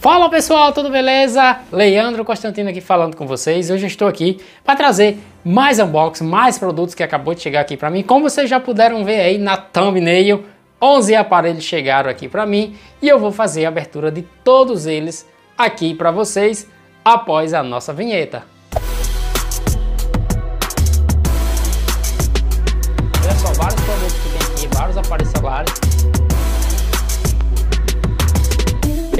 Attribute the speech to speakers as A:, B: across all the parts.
A: Fala pessoal, tudo beleza? Leandro Constantino aqui falando com vocês. Hoje eu estou aqui para trazer mais unboxing, mais produtos que acabou de chegar aqui para mim. Como vocês já puderam ver aí na thumbnail, 11 aparelhos chegaram aqui para mim e eu vou fazer a abertura de todos eles aqui para vocês após a nossa vinheta. Olha só, vários produtos que tem aqui, vários aparelhos celulares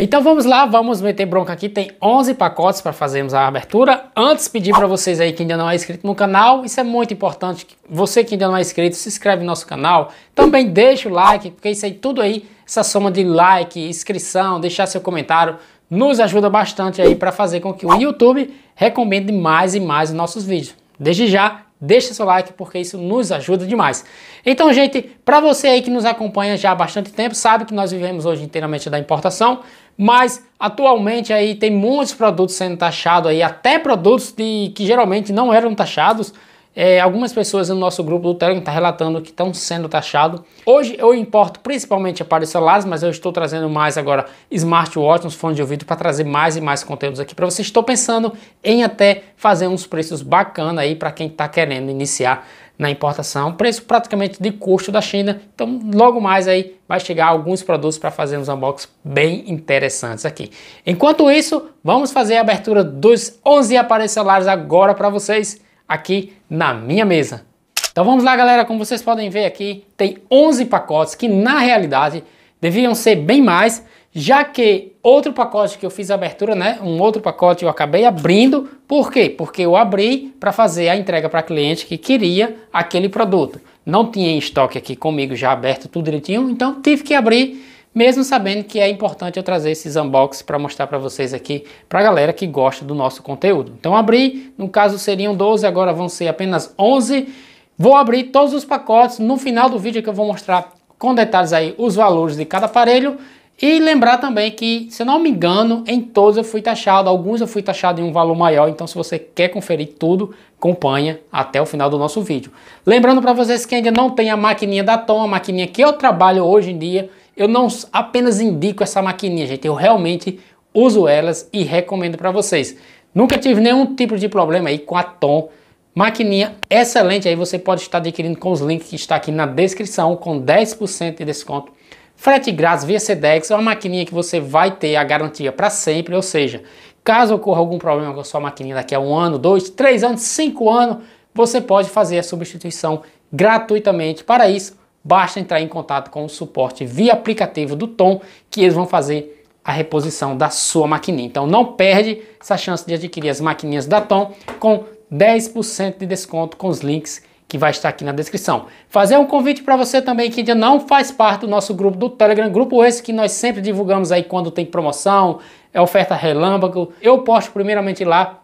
A: Então vamos lá, vamos meter bronca aqui. Tem 11 pacotes para fazermos a abertura. Antes, pedir para vocês aí que ainda não é inscrito no canal, isso é muito importante. Você que ainda não é inscrito, se inscreve no nosso canal. Também deixa o like, porque isso aí tudo aí, essa soma de like, inscrição, deixar seu comentário, nos ajuda bastante aí para fazer com que o YouTube recomende mais e mais os nossos vídeos. Desde já, deixa seu like porque isso nos ajuda demais. Então, gente, para você aí que nos acompanha já há bastante tempo, sabe que nós vivemos hoje inteiramente da importação, mas atualmente aí tem muitos produtos sendo taxados aí, até produtos de, que geralmente não eram taxados. É, algumas pessoas no nosso grupo do Telegram estão tá relatando que estão sendo taxados. Hoje eu importo principalmente aparelhos celulares, mas eu estou trazendo mais agora smartwatch, uns fones de ouvido para trazer mais e mais conteúdos aqui para vocês. Estou pensando em até fazer uns preços bacana aí para quem está querendo iniciar na importação, preço praticamente de custo da China. Então, logo mais aí vai chegar alguns produtos para fazer uns unbox bem interessantes aqui. Enquanto isso, vamos fazer a abertura dos 11 aparelhos celulares agora para vocês aqui na minha mesa. Então vamos lá, galera, como vocês podem ver aqui, tem 11 pacotes que na realidade deviam ser bem mais, já que outro pacote que eu fiz a abertura, né? Um outro pacote eu acabei abrindo. Por quê? Porque eu abri para fazer a entrega para cliente que queria aquele produto. Não tinha em estoque aqui comigo já aberto tudo direitinho, então tive que abrir, mesmo sabendo que é importante eu trazer esses unbox para mostrar para vocês aqui, para a galera que gosta do nosso conteúdo. Então abri, no caso seriam 12, agora vão ser apenas 11. Vou abrir todos os pacotes no final do vídeo é que eu vou mostrar com detalhes aí os valores de cada aparelho e lembrar também que, se eu não me engano, em todos eu fui taxado, alguns eu fui taxado em um valor maior, então se você quer conferir tudo, acompanha até o final do nosso vídeo. Lembrando para vocês que ainda não tem a maquininha da Tom, a maquininha que eu trabalho hoje em dia, eu não apenas indico essa maquininha, gente, eu realmente uso elas e recomendo para vocês. Nunca tive nenhum tipo de problema aí com a Tom, Maquininha excelente, aí você pode estar adquirindo com os links que está aqui na descrição, com 10% de desconto Frete grátis via Sedex é uma maquininha que você vai ter a garantia para sempre, ou seja, caso ocorra algum problema com a sua maquininha daqui a um ano, dois, três anos, cinco anos, você pode fazer a substituição gratuitamente. Para isso, basta entrar em contato com o suporte via aplicativo do Tom, que eles vão fazer a reposição da sua maquininha. Então não perde essa chance de adquirir as maquininhas da Tom com 10% de desconto com os links que vai estar aqui na descrição. Fazer um convite para você também que ainda não faz parte do nosso grupo do Telegram, grupo esse que nós sempre divulgamos aí quando tem promoção, é oferta relâmpago. Eu posto primeiramente lá,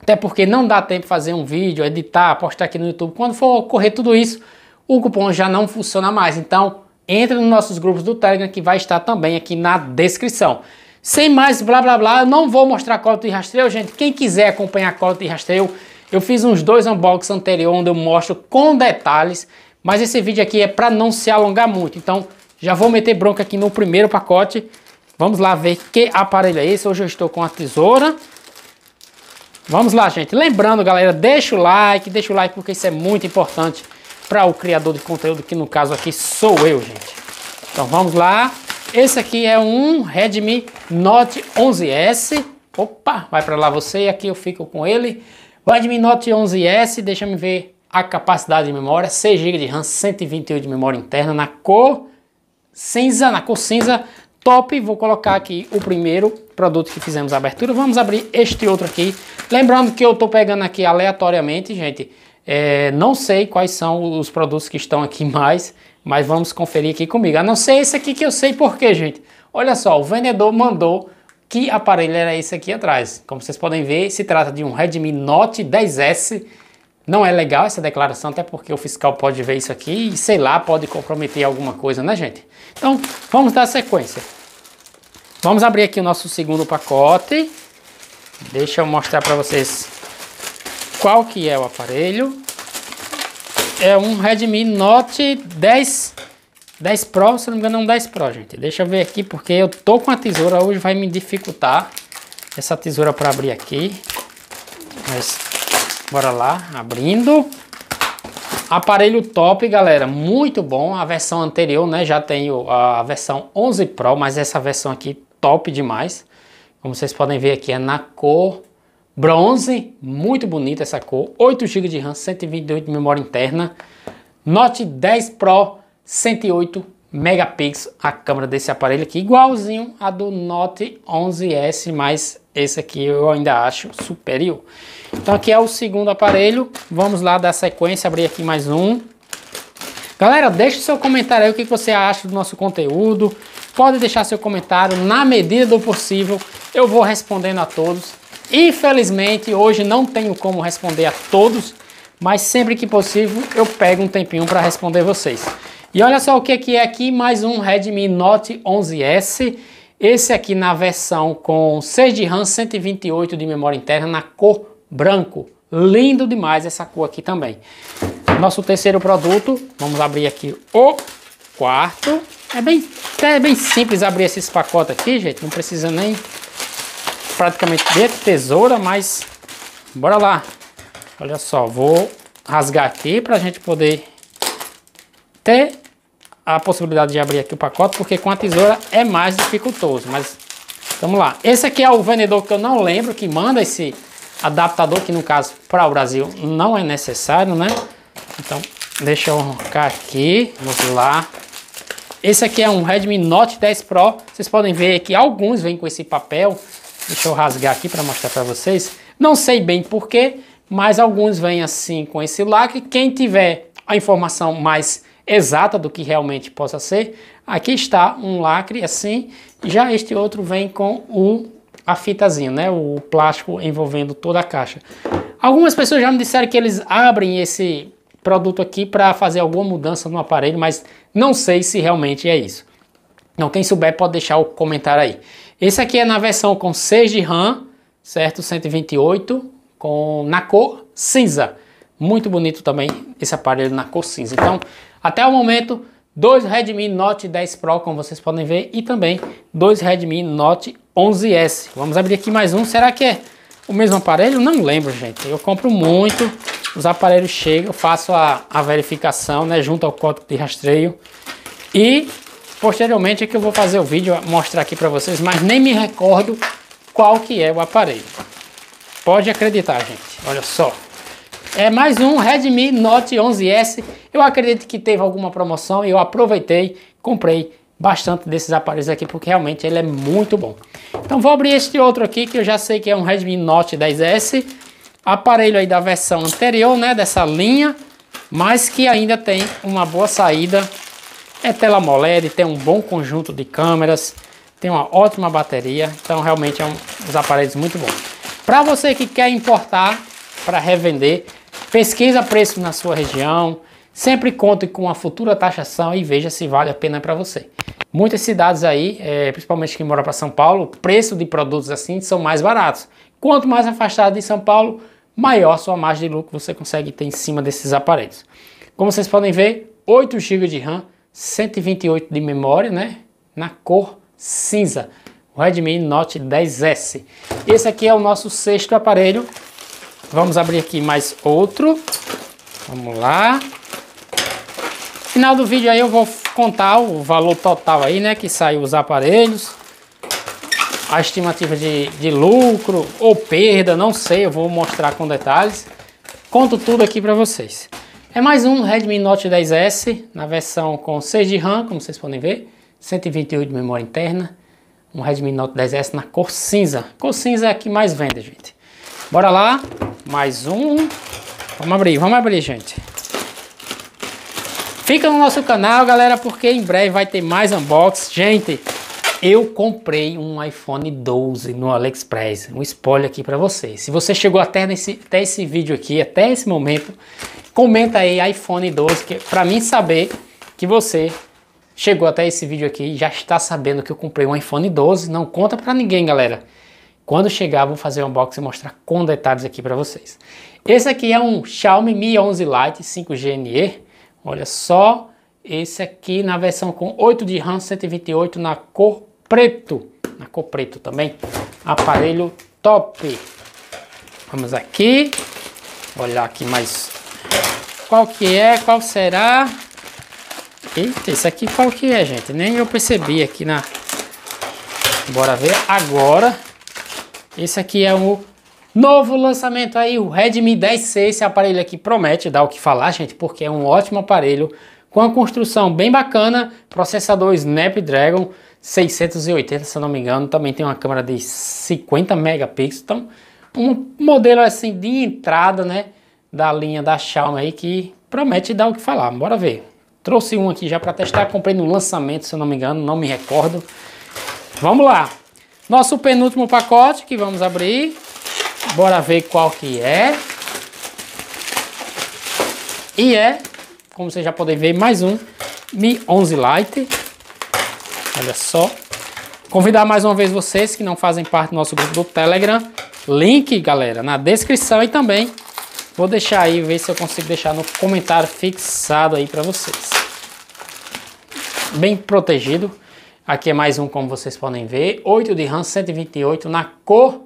A: até porque não dá tempo de fazer um vídeo, editar, postar aqui no YouTube. Quando for ocorrer tudo isso, o cupom já não funciona mais. Então, entre nos nossos grupos do Telegram que vai estar também aqui na descrição. Sem mais blá blá blá, eu não vou mostrar código de rastreio, gente. Quem quiser acompanhar código de rastreio, eu fiz uns dois unboxings anteriores onde eu mostro com detalhes, mas esse vídeo aqui é para não se alongar muito. Então já vou meter bronca aqui no primeiro pacote. Vamos lá ver que aparelho é esse. Hoje eu estou com a tesoura. Vamos lá, gente. Lembrando, galera, deixa o like, deixa o like porque isso é muito importante para o criador de conteúdo, que no caso aqui sou eu, gente. Então vamos lá. Esse aqui é um Redmi Note 11S. Opa, vai para lá você e aqui eu fico com ele. O Redmi Note 11S, deixa me ver a capacidade de memória, 6 GB de RAM, 128 de memória interna na cor cinza, na cor cinza top. Vou colocar aqui o primeiro produto que fizemos a abertura. Vamos abrir este outro aqui. Lembrando que eu estou pegando aqui aleatoriamente, gente. É, não sei quais são os produtos que estão aqui mais, mas vamos conferir aqui comigo. A não ser esse aqui que eu sei porquê, gente. Olha só, o vendedor mandou que aparelho era esse aqui atrás? Como vocês podem ver, se trata de um Redmi Note 10S. Não é legal essa declaração, até porque o fiscal pode ver isso aqui e, sei lá, pode comprometer alguma coisa, né, gente? Então, vamos dar sequência. Vamos abrir aqui o nosso segundo pacote. Deixa eu mostrar para vocês qual que é o aparelho. É um Redmi Note 10 10 Pro, se não me engano é um 10 Pro, gente. Deixa eu ver aqui, porque eu tô com a tesoura hoje, vai me dificultar essa tesoura para abrir aqui. Mas, bora lá, abrindo. Aparelho top, galera, muito bom. A versão anterior, né, já tem a versão 11 Pro, mas essa versão aqui top demais. Como vocês podem ver aqui, é na cor bronze, muito bonita essa cor. 8 GB de RAM, 128 de memória interna. Note 10 Pro 108 megapixels a câmera desse aparelho aqui, igualzinho a do Note 11S, mas esse aqui eu ainda acho superior. Então aqui é o segundo aparelho, vamos lá dar sequência, abrir aqui mais um. Galera, deixe seu comentário aí o que você acha do nosso conteúdo. Pode deixar seu comentário na medida do possível, eu vou respondendo a todos. Infelizmente, hoje não tenho como responder a todos, mas sempre que possível eu pego um tempinho para responder vocês. E olha só o é que, é aqui, mais um Redmi Note 11S. Esse aqui na versão com 6 de RAM, 128 de memória interna, na cor branco. Lindo demais essa cor aqui também. Nosso terceiro produto, vamos abrir aqui o quarto. É bem, é bem simples abrir esses pacotes aqui, gente. Não precisa nem praticamente de tesoura, mas bora lá. Olha só, vou rasgar aqui para a gente poder ter a possibilidade de abrir aqui o pacote, porque com a tesoura é mais dificultoso, mas vamos lá. Esse aqui é o vendedor que eu não lembro, que manda esse adaptador, que no caso para o Brasil não é necessário, né? Então, deixa eu arrancar aqui, vamos lá. Esse aqui é um Redmi Note 10 Pro, vocês podem ver que alguns vêm com esse papel, deixa eu rasgar aqui para mostrar para vocês. Não sei bem porquê, mas alguns vêm assim com esse lacre. Quem tiver a informação mais exata do que realmente possa ser. Aqui está um lacre assim, já este outro vem com o, a fitazinha, né? o plástico envolvendo toda a caixa. Algumas pessoas já me disseram que eles abrem esse produto aqui para fazer alguma mudança no aparelho, mas não sei se realmente é isso. Então quem souber pode deixar o comentário aí. Esse aqui é na versão com 6 de RAM, certo? 128, com, na cor cinza. Muito bonito também esse aparelho na cor cinza. Então, até o momento, dois Redmi Note 10 Pro, como vocês podem ver, e também dois Redmi Note 11S. Vamos abrir aqui mais um. Será que é o mesmo aparelho? Não lembro, gente. Eu compro muito, os aparelhos chegam, faço a, a verificação, né, junto ao código de rastreio. E posteriormente é que eu vou fazer o vídeo, mostrar aqui para vocês, mas nem me recordo qual que é o aparelho. Pode acreditar, gente. Olha só. É mais um Redmi Note 11S. Eu acredito que teve alguma promoção e eu aproveitei, comprei bastante desses aparelhos aqui porque realmente ele é muito bom. Então vou abrir este outro aqui que eu já sei que é um Redmi Note 10S, aparelho aí da versão anterior, né, dessa linha, mas que ainda tem uma boa saída. É tela AMOLED, tem um bom conjunto de câmeras, tem uma ótima bateria, então realmente é um dos aparelhos muito bons. Para você que quer importar para revender, Pesquisa preço na sua região, sempre conte com a futura taxação e veja se vale a pena para você. Muitas cidades aí, é, principalmente quem mora para São Paulo, o preço de produtos assim são mais baratos. Quanto mais afastado de São Paulo, maior sua margem de lucro você consegue ter em cima desses aparelhos. Como vocês podem ver, 8 GB de RAM, 128 de memória, né? Na cor cinza. O Redmi Note 10S. Esse aqui é o nosso sexto aparelho Vamos abrir aqui mais outro. Vamos lá. Final do vídeo aí eu vou contar o valor total aí, né? Que saiu os aparelhos. A estimativa de, de lucro ou perda, não sei. Eu vou mostrar com detalhes. Conto tudo aqui para vocês. É mais um Redmi Note 10S, na versão com 6 de RAM, como vocês podem ver. 128 de memória interna. Um Redmi Note 10S na cor cinza. Cor cinza é a que mais vende, gente. Bora lá, mais um. Vamos abrir, vamos abrir, gente. Fica no nosso canal, galera, porque em breve vai ter mais unboxing. Gente, eu comprei um iPhone 12 no AliExpress. Um spoiler aqui para vocês. Se você chegou até, nesse, até esse vídeo aqui, até esse momento, comenta aí iPhone 12, que, é pra mim saber que você chegou até esse vídeo aqui e já está sabendo que eu comprei um iPhone 12. Não conta pra ninguém, galera. Quando chegar, vou fazer um unboxing e mostrar com detalhes aqui para vocês. Esse aqui é um Xiaomi Mi 11 Lite 5G NE. Olha só, esse aqui na versão com 8 de RAM, 128 na cor preto. Na cor preto também. Aparelho top. Vamos aqui. Olhar aqui mais. Qual que é? Qual será? Eita, esse aqui qual que é, gente? Nem eu percebi aqui na... Bora ver agora. Esse aqui é o novo lançamento aí, o Redmi 10C. Esse aparelho aqui promete dar o que falar, gente, porque é um ótimo aparelho com a construção bem bacana, processador Snapdragon 680, se não me engano, também tem uma câmera de 50 megapixels, então um modelo assim de entrada, né, da linha da Xiaomi aí que promete dar o que falar. Bora ver. Trouxe um aqui já para testar, comprei no lançamento, se eu não me engano, não me recordo. Vamos lá. Nosso penúltimo pacote que vamos abrir. Bora ver qual que é. E é, como vocês já podem ver, mais um Mi 11 Lite. Olha só. Convidar mais uma vez vocês que não fazem parte do nosso grupo do Telegram. Link, galera, na descrição e também vou deixar aí, ver se eu consigo deixar no comentário fixado aí para vocês. Bem protegido. Aqui é mais um, como vocês podem ver. 8 de RAM, 128 na cor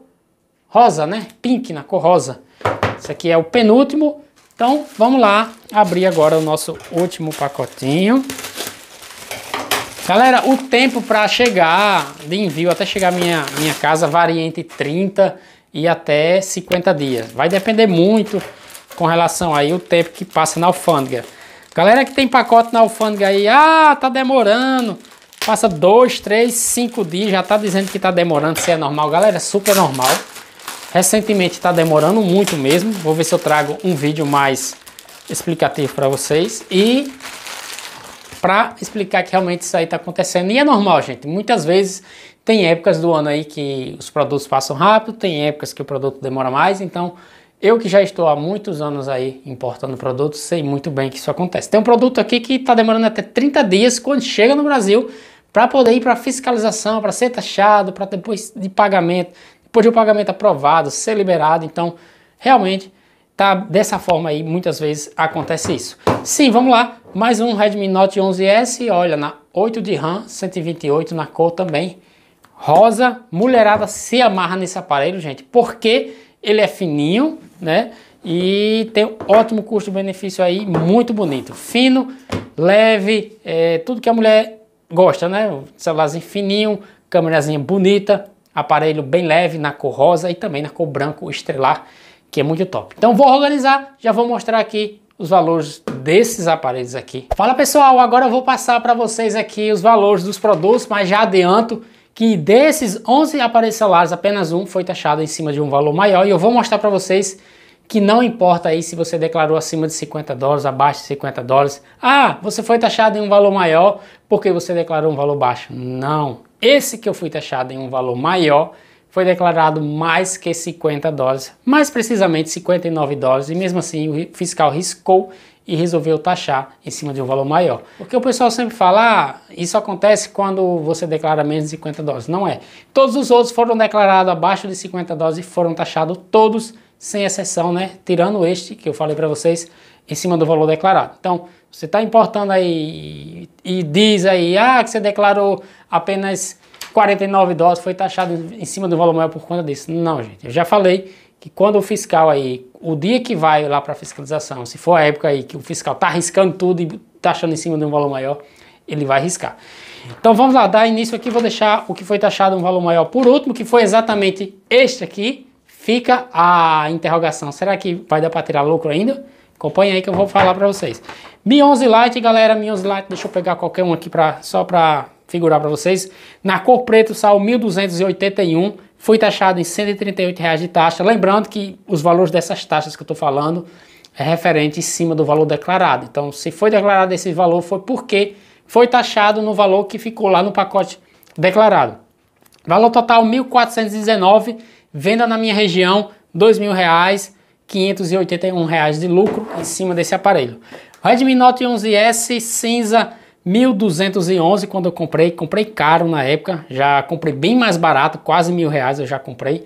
A: rosa, né? Pink, na cor rosa. Esse aqui é o penúltimo. Então, vamos lá abrir agora o nosso último pacotinho. Galera, o tempo para chegar de envio até chegar à minha, minha casa varia entre 30 e até 50 dias. Vai depender muito com relação aí o tempo que passa na alfândega. Galera que tem pacote na alfândega aí, ah, tá demorando. Passa dois, três, cinco dias, já tá dizendo que tá demorando, se é normal. Galera, é super normal. Recentemente tá demorando muito mesmo. Vou ver se eu trago um vídeo mais explicativo para vocês. E para explicar que realmente isso aí tá acontecendo. E é normal, gente. Muitas vezes tem épocas do ano aí que os produtos passam rápido, tem épocas que o produto demora mais. Então, eu que já estou há muitos anos aí importando produtos, sei muito bem que isso acontece. Tem um produto aqui que está demorando até 30 dias. Quando chega no Brasil, para poder ir para fiscalização, para ser taxado, para depois de pagamento, depois de o um pagamento aprovado, ser liberado. Então, realmente, tá dessa forma aí, muitas vezes acontece isso. Sim, vamos lá, mais um Redmi Note 11S, olha, na 8 de RAM, 128 na cor também, rosa, mulherada se amarra nesse aparelho, gente, porque ele é fininho, né, e tem ótimo custo-benefício aí, muito bonito, fino, leve, é, tudo que a mulher gosta, né? O celularzinho fininho, câmerazinha bonita, aparelho bem leve na cor rosa e também na cor branco estrelar, que é muito top. Então vou organizar, já vou mostrar aqui os valores desses aparelhos aqui. Fala pessoal, agora eu vou passar para vocês aqui os valores dos produtos, mas já adianto que desses 11 aparelhos celulares, apenas um foi taxado em cima de um valor maior e eu vou mostrar para vocês que não importa aí se você declarou acima de 50 dólares, abaixo de 50 dólares. Ah, você foi taxado em um valor maior porque você declarou um valor baixo. Não. Esse que eu fui taxado em um valor maior foi declarado mais que 50 dólares, mais precisamente 59 dólares, e mesmo assim o fiscal riscou e resolveu taxar em cima de um valor maior. Porque o pessoal sempre fala, ah, isso acontece quando você declara menos de 50 dólares. Não é. Todos os outros foram declarados abaixo de 50 dólares e foram taxados todos sem exceção, né? Tirando este que eu falei para vocês em cima do valor declarado. Então, você está importando aí e diz aí, ah, que você declarou apenas 49 dólares, foi taxado em cima do valor maior por conta disso. Não, gente, eu já falei que quando o fiscal aí, o dia que vai lá para fiscalização, se for a época aí que o fiscal tá riscando tudo e taxando em cima de um valor maior, ele vai riscar. Então vamos lá, dar início aqui, vou deixar o que foi taxado um valor maior por último, que foi exatamente este aqui, Fica a interrogação, será que vai dar para tirar lucro ainda? Acompanha aí que eu vou falar para vocês. Mi 11 Lite, galera, Mi 11 Lite, deixa eu pegar qualquer um aqui pra, só para figurar para vocês. Na cor preta saiu 1.281, foi taxado em R$ 138,00 de taxa. Lembrando que os valores dessas taxas que eu estou falando é referente em cima do valor declarado. Então, se foi declarado esse valor, foi porque foi taxado no valor que ficou lá no pacote declarado. Valor total R$ 1.419,00 Venda na minha região, R$ 2.000, R$ 581,00 de lucro em cima desse aparelho. Redmi Note 11S cinza 1211 quando eu comprei, comprei caro na época, já comprei bem mais barato, quase mil reais eu já comprei.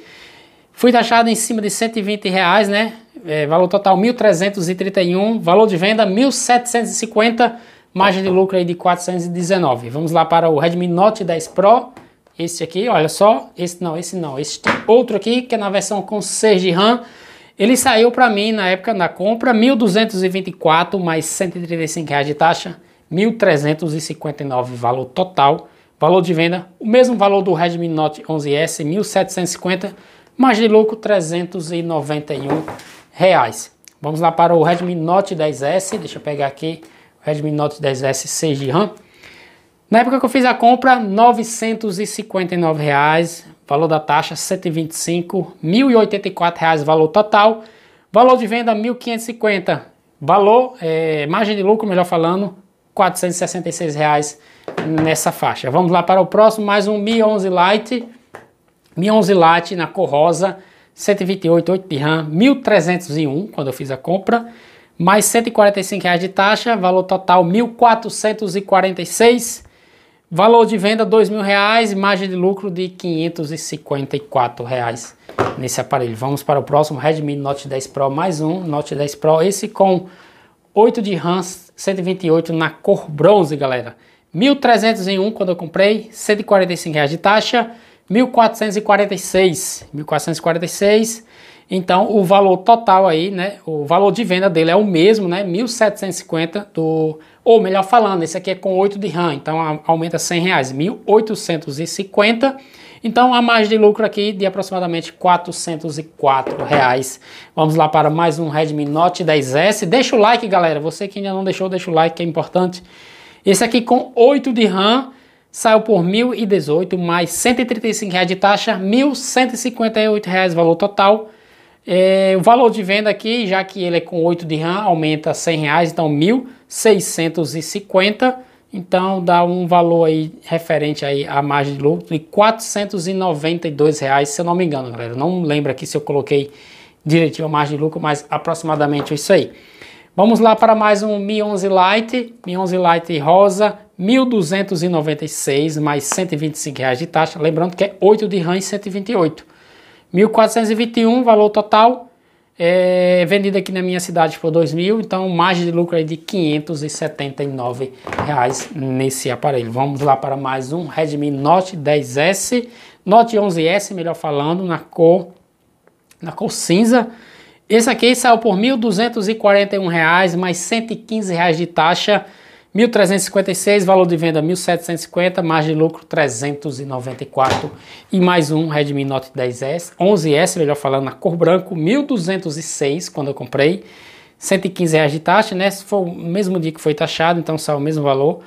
A: Fui taxado em cima de 120 reais, né? É, valor total 1.331, valor de venda 1.750, margem de lucro aí de 419. Vamos lá para o Redmi Note 10 Pro esse aqui, olha só, esse não, esse não, esse outro aqui, que é na versão com 6 de RAM, ele saiu para mim na época da compra, 1.224 mais 135 reais de taxa, 1.359 valor total. Valor de venda, o mesmo valor do Redmi Note 11S, 1.750, mais de lucro, 391 reais. Vamos lá para o Redmi Note 10S, deixa eu pegar aqui, Redmi Note 10S 6 de RAM. Na época que eu fiz a compra, R$ 959, reais, valor da taxa 125, R$ 1.084 reais, valor total, valor de venda 1.550, valor, é, margem de lucro, melhor falando, 466 reais nessa faixa. Vamos lá para o próximo, mais um Mi 11 Lite, Mi 11 Lite na cor rosa, 128, 8 de RAM, 1.301 quando eu fiz a compra, mais 145 reais de taxa, valor total 1.446 Valor de venda R$ 2.000 margem de lucro de R$ 554 reais nesse aparelho. Vamos para o próximo Redmi Note 10 Pro, mais um Note 10 Pro, esse com 8 de RAM, 128 na cor bronze, galera. R$ 1.301 quando eu comprei, 145 reais de taxa, 1.446, 1.446. Então o valor total aí, né, o valor de venda dele é o mesmo, né, 1.750 do ou melhor falando, esse aqui é com 8 de RAM, então aumenta 100 reais, 1.850. Então a margem de lucro aqui de aproximadamente 404 reais. Vamos lá para mais um Redmi Note 10S. Deixa o like, galera. Você que ainda não deixou, deixa o like que é importante. Esse aqui com 8 de RAM saiu por 1.018 mais 135 reais de taxa, 1.158 reais valor total. É, o valor de venda aqui, já que ele é com 8 de RAM, aumenta 100 reais, então 1.000 650, então dá um valor aí referente aí à margem de lucro de 492 reais, se eu não me engano, galera. Não lembro aqui se eu coloquei direitinho a margem de lucro, mas aproximadamente isso aí. Vamos lá para mais um Mi 11 Lite, Mi 11 Lite rosa, 1.296 mais 125 reais de taxa, lembrando que é 8 de RAM e 128. 1.421, valor total, é vendido aqui na minha cidade por 2 mil, então margem de lucro aí de 579 reais nesse aparelho. Vamos lá para mais um Redmi Note 10S, Note 11S, melhor falando, na cor, na cor cinza. Esse aqui saiu por R$ 1.241, mais R$ 115 reais de taxa. 1.356, valor de venda 1.750, margem de lucro 394 e mais um Redmi Note 10S, 11S, melhor falando, na cor branco, 1.206 quando eu comprei, 115 reais de taxa, né? Se for o mesmo dia que foi taxado, então sai o mesmo valor,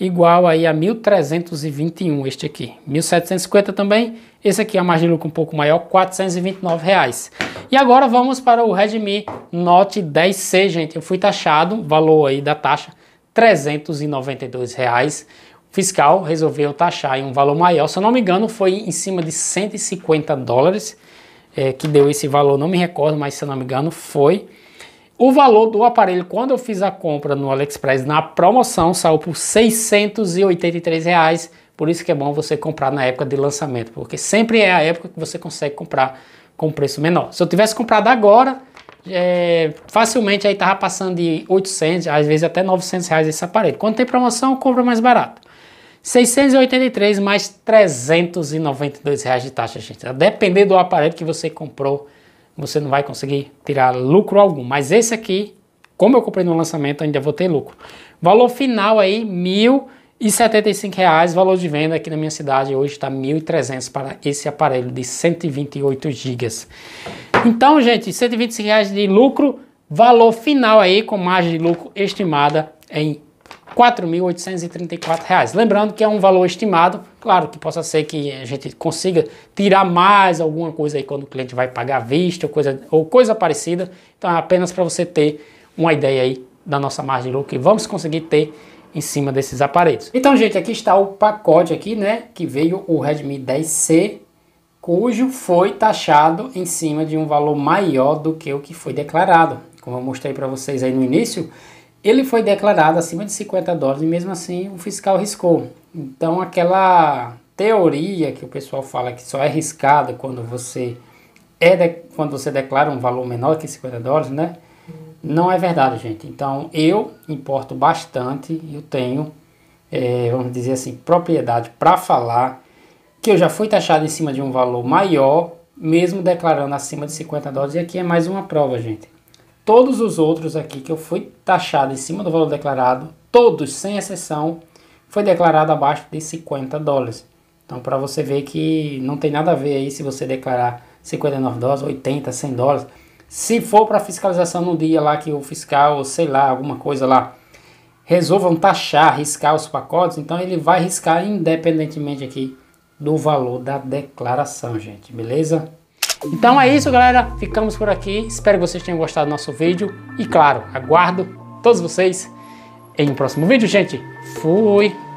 A: igual aí a 1.321 este aqui, 1.750 também, esse aqui é a margem de lucro um pouco maior, 429 reais. E agora vamos para o Redmi Note 10C, gente, eu fui taxado, valor aí da taxa 392 reais. O fiscal resolveu taxar em um valor maior, se eu não me engano, foi em cima de 150 dólares é, que deu esse valor, não me recordo, mas se eu não me engano, foi. O valor do aparelho, quando eu fiz a compra no AliExpress na promoção, saiu por 683 reais. Por isso que é bom você comprar na época de lançamento, porque sempre é a época que você consegue comprar com preço menor. Se eu tivesse comprado agora, é, facilmente aí tava passando de 800, às vezes até 900 reais esse aparelho. Quando tem promoção, compra mais barato. 683 mais 392 reais de taxa, gente. A depender do aparelho que você comprou, você não vai conseguir tirar lucro algum. Mas esse aqui, como eu comprei no lançamento, ainda vou ter lucro. Valor final aí, mil e R$ 75,00, valor de venda aqui na minha cidade hoje está R$ 1.300 para esse aparelho de 128 GB. Então, gente, R$ 125,00 de lucro, valor final aí com margem de lucro estimada em R$ reais Lembrando que é um valor estimado, claro que possa ser que a gente consiga tirar mais alguma coisa aí quando o cliente vai pagar à vista ou coisa, ou coisa parecida. Então é apenas para você ter uma ideia aí da nossa margem de lucro e vamos conseguir ter em cima desses aparelhos. Então, gente, aqui está o pacote aqui, né, que veio o Redmi 10C, cujo foi taxado em cima de um valor maior do que o que foi declarado. Como eu mostrei para vocês aí no início, ele foi declarado acima de 50 dólares e mesmo assim o fiscal riscou. Então, aquela teoria que o pessoal fala que só é riscada quando você é de, quando você declara um valor menor que 50 dólares, né? Não é verdade, gente. Então, eu importo bastante, eu tenho, é, vamos dizer assim, propriedade para falar que eu já fui taxado em cima de um valor maior, mesmo declarando acima de 50 dólares. E aqui é mais uma prova, gente. Todos os outros aqui que eu fui taxado em cima do valor declarado, todos, sem exceção, foi declarado abaixo de 50 dólares. Então, para você ver que não tem nada a ver aí se você declarar 59 dólares, 80, 100 dólares. Se for para fiscalização no dia lá que o fiscal, sei lá, alguma coisa lá, resolvam taxar, riscar os pacotes, então ele vai riscar independentemente aqui do valor da declaração, gente, beleza? Então é isso, galera. Ficamos por aqui. Espero que vocês tenham gostado do nosso vídeo. E claro, aguardo todos vocês em um próximo vídeo, gente. Fui!